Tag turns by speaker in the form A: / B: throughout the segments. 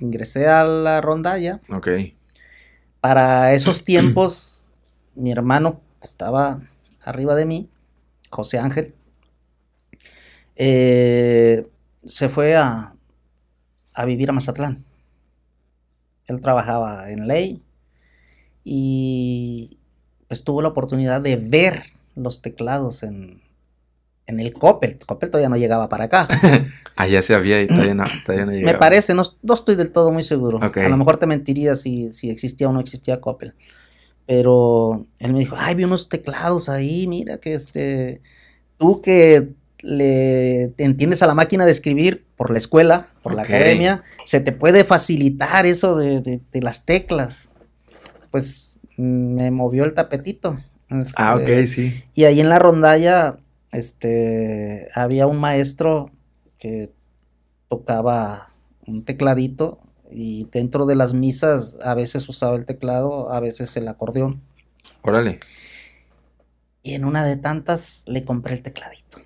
A: ingresé a la rondalla. Ok. Para esos tiempos, mi hermano estaba arriba de mí, José Ángel. Eh, se fue a, a vivir a Mazatlán. Él trabajaba en ley y pues tuvo la oportunidad de ver los teclados en, en el Coppel. Coppel todavía no llegaba para acá. Allá se había y todavía no, Me parece, no, no, estoy del todo muy seguro. A lo mejor te mentiría si, existía o no existía Coppel. Pero él me dijo, ay, vi unos teclados ahí, mira que este, tú que le entiendes a la máquina de escribir por la escuela, por la academia, se te puede facilitar eso de, las teclas. Pues me movió el tapetito. ah, ok, este, sí. Y ahí en la rondalla este, había un maestro que tocaba un tecladito y dentro de las misas a veces usaba el teclado, a veces el acordeón. Órale. Y en una de tantas le compré el tecladito.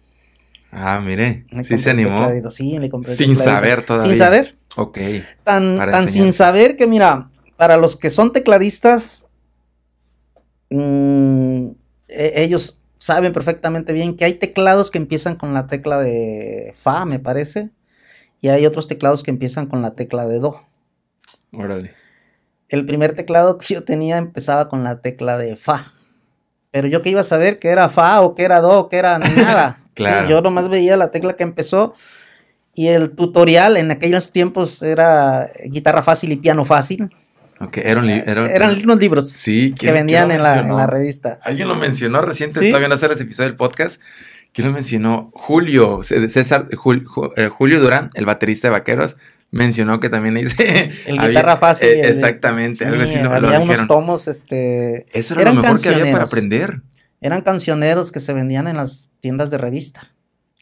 A: Ah, mire, sí se animó. Sí, le compré sin saber todavía. Sin saber. Ok. Tan, sin saber que, mira, para los que son tecladistas, mm, e, ellos saben perfectamente bien que hay teclados que empiezan con la tecla de Fa, me parece, y hay otros teclados que empiezan con la tecla de Do. Órale. El primer teclado que yo tenía empezaba con la tecla de Fa. Pero yo que iba a saber que era Fa o que era Do o que era nada. yo nomás veía la tecla que empezó y el tutorial en aquellos tiempos era guitarra fácil y piano fácil eran, unos libros que vendían en la, revista. Alguien lo mencionó reciente, todavía no ese episodio del podcast. ¿Quién lo mencionó? Julio, César, eh, Julio Durán, el baterista de Vaqueros, mencionó que también dice el guitarra fácil eh, exactamente algo así unos tomos este eso era lo mejor que había para aprender eran cancioneros que se vendían en las tiendas de revista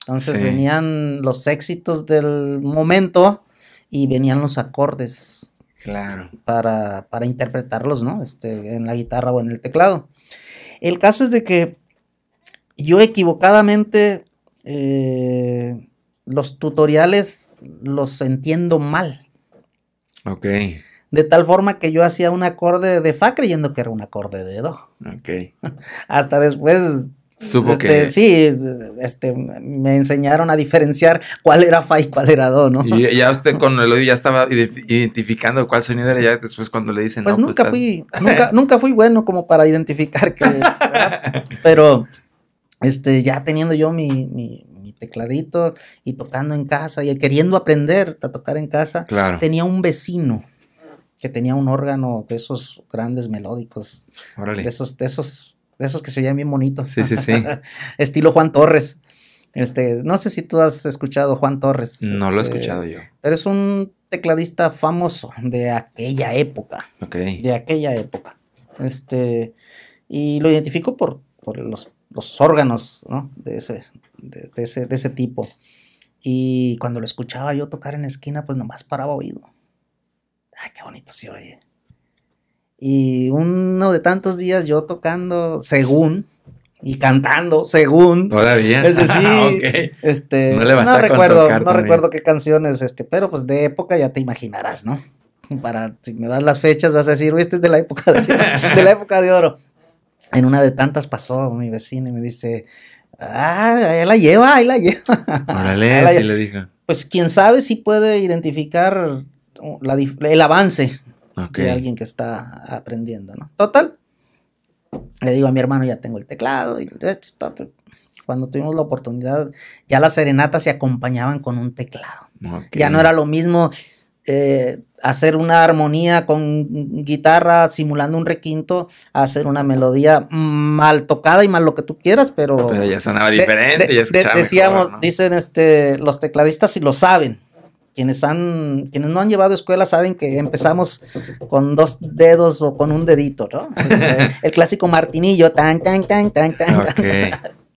A: entonces venían los éxitos del momento y venían los acordes Claro. Para, para interpretarlos, ¿no? Este, en la guitarra o en el teclado. El caso es de que yo equivocadamente eh, los tutoriales los entiendo mal. Ok. De tal forma que yo hacía un acorde de fa creyendo que era un acorde de do. Ok. Hasta después Supo este, que... Sí, este, me enseñaron a diferenciar cuál era fa y cuál era do, ¿no? Y ya usted con el odio ya estaba identificando cuál sonido era ya después cuando le dicen... Pues nunca pues fui, nunca, nunca fui bueno como para identificar que... Pero este, ya teniendo yo mi, mi, tecladito y tocando en casa y queriendo aprender a tocar en casa, tenía un vecino que tenía un órgano de esos grandes melódicos, de esos de esos que se oían bien bonitos. Sí, sí, sí. Estilo Juan Torres. Este, no sé si tú has escuchado Juan Torres. No lo he este, escuchado yo. Pero es un tecladista famoso de aquella época. Ok. De aquella época. Este, y lo identifico por, por los, los órganos, ¿no? De ese, de, ese, de ese tipo. Y cuando lo escuchaba yo tocar en esquina, pues nomás paraba oído. Ay, qué bonito se oye. Y uno de tantos días yo tocando, según, y cantando, según. Todavía. Es decir, ah, este, no, recuerdo, no recuerdo qué canciones, este, pero pues de época ya te imaginarás, ¿no? Para, si me das las fechas, vas a decir, este es de la época de, la época de oro. En una de tantas pasó mi vecina y me dice, ah, ahí la lleva, ahí la lleva. Órale, le dijo. Pues quién sabe si puede identificar el avance alguien que está aprendiendo, ¿no? Total, le digo a mi hermano, ya tengo el teclado y Cuando tuvimos la oportunidad, ya las serenatas se acompañaban con un teclado. Ya no era lo mismo eh, hacer una armonía con guitarra simulando un requinto, hacer una melodía mal tocada y mal lo que tú quieras, pero... Pero ya sonaba diferente, ya Decíamos, dicen este, los tecladistas si lo saben, quienes han, quienes no han llevado escuela saben que empezamos con dos dedos o con un dedito, ¿no? el clásico martinillo, tan, tan, tan, tan, tan. tan.